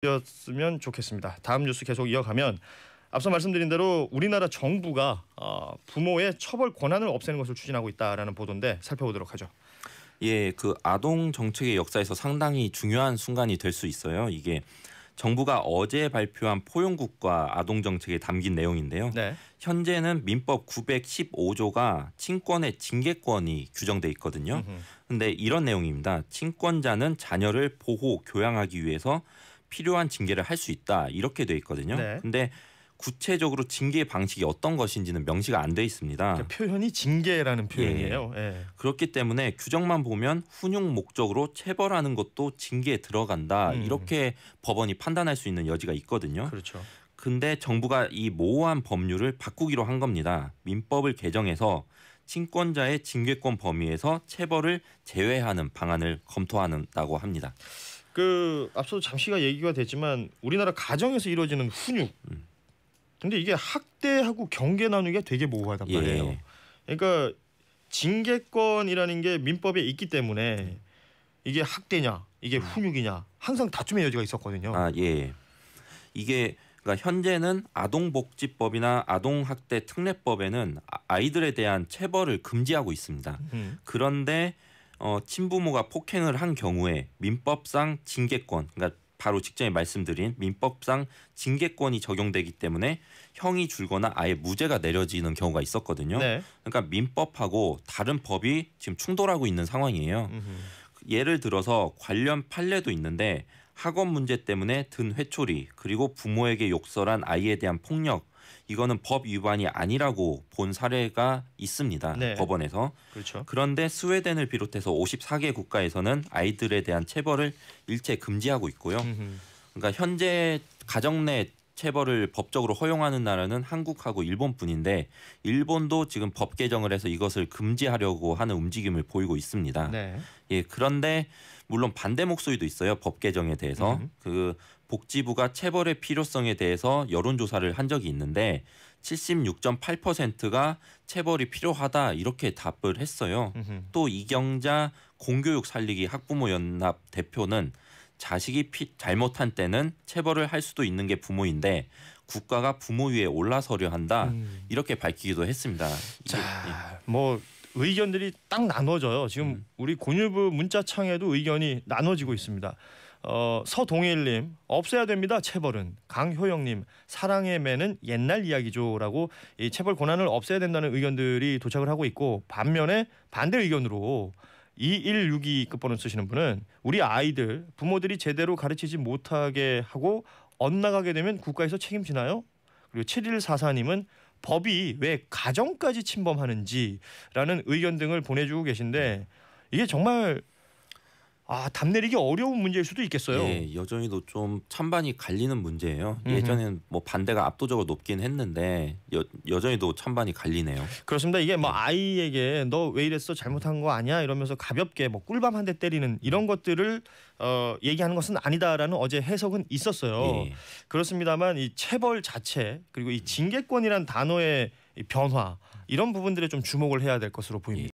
되었으면 좋겠습니다. 다음 뉴스 계속 이어가면 앞서 말씀드린 대로 우리나라 정부가 어, 부모의 처벌 권한을 없애는 것을 추진하고 있다라는 보도인데 살펴보도록 하죠. 예, 그 아동 정책의 역사에서 상당히 중요한 순간이 될 수 있어요. 이게 정부가 어제 발표한 포용국과 아동 정책에 담긴 내용인데요. 네. 현재는 민법 915조가 친권의 징계권이 규정돼 있거든요. 그런데 이런 내용입니다. 친권자는 자녀를 보호 교양하기 위해서 필요한 징계를 할 수 있다 이렇게 돼 있거든요. 네. 근데 구체적으로 징계 방식이 어떤 것인지는 명시가 안 돼 있습니다. 그러니까 표현이 징계라는 예, 표현이에요. 예. 예. 그렇기 때문에 규정만 보면 훈육 목적으로 체벌하는 것도 징계에 들어간다 음. 이렇게 법원이 판단할 수 있는 여지가 있거든요. 그렇죠. 근데 정부가 이 모호한 법률을 바꾸기로 한 겁니다. 민법을 개정해서 친권자의 징계권 범위에서 체벌을 제외하는 방안을 검토한다고 합니다. 그 앞서도 잠시가 얘기가 되지만 우리나라 가정에서 이루어지는 훈육. 음. 근데 이게 학대하고 경계 나누는게 되게 모호하단 예. 말이에요. 예. 그러니까 징계권이라는 게 민법에 있기 때문에 음. 이게 학대냐, 이게 음. 훈육이냐 항상 다툼의 여지가 있었거든요. 아 예. 이게 그러니까 현재는 아동복지법이나 아동학대 특례법에는 아, 아이들에 대한 체벌을 금지하고 있습니다. 음. 그런데 어, 친부모가 폭행을 한 경우에 민법상 징계권, 그러니까 바로 직전에 말씀드린 민법상 징계권이 적용되기 때문에 형이 줄거나 아예 무죄가 내려지는 경우가 있었거든요. 네. 그러니까 민법하고 다른 법이 지금 충돌하고 있는 상황이에요. 음흠. 예를 들어서 관련 판례도 있는데 학원 문제 때문에 든 회초리 그리고 부모에게 욕설한 아이에 대한 폭력 이거는 법 위반이 아니라고 본 사례가 있습니다. 네. 법원에서. 그렇죠. 그런데 스웨덴을 비롯해서 54개 국가에서는 아이들에 대한 체벌을 일체 금지하고 있고요. 음흠. 그러니까 현재 가정 내 체벌을 법적으로 허용하는 나라는 한국하고 일본뿐인데 일본도 지금 법 개정을 해서 이것을 금지하려고 하는 움직임을 보이고 있습니다. 네. 예, 그런데 물론 반대 목소리도 있어요. 법 개정에 대해서 음. 그 복지부가 체벌의 필요성에 대해서 여론 조사를 한 적이 있는데 76.8%가 체벌이 필요하다 이렇게 답을 했어요. 음또 이경자 공교육 살리기 학부모 연합 대표는 자식이 피, 잘못한 때는 체벌을 할 수도 있는 게 부모인데 국가가 부모 위에 올라서려 한다 음. 이렇게 밝히기도 했습니다. 자뭐 예. 뭐 의견들이 딱 나눠져요. 지금 음. 우리 곤유부 문자창에도 의견이 나눠지고 있습니다. 어, 서동일님 없애야 됩니다 체벌은 강효영님 사랑의 매는 옛날 이야기죠라고 이 체벌 권한을 없애야 된다는 의견들이 도착을 하고 있고 반면에 반대 의견으로 2162 끝번호 쓰시는 분은 우리 아이들 부모들이 제대로 가르치지 못하게 하고 엇나가게 되면 국가에서 책임지나요? 그리고 7144님은 법이 왜 가정까지 침범하는지라는 의견 등을 보내주고 계신데 이게 정말 아, 답내리기 어려운 문제일 수도 있겠어요. 예, 여전히도 좀 찬반이 갈리는 문제예요. 예전에는 뭐 반대가 압도적으로 높긴 했는데 여, 여전히도 찬반이 갈리네요. 그렇습니다. 이게 뭐 네. 아이에게 너 왜 이랬어 잘못한 거 아니야 이러면서 가볍게 뭐 꿀밤 한 대 때리는 이런 것들을 어, 얘기하는 것은 아니다라는 어제 해석은 있었어요. 예. 그렇습니다만 이 체벌 자체 그리고 이 징계권이란 단어의 변화 이런 부분들에 좀 주목을 해야 될 것으로 보입니다. 예.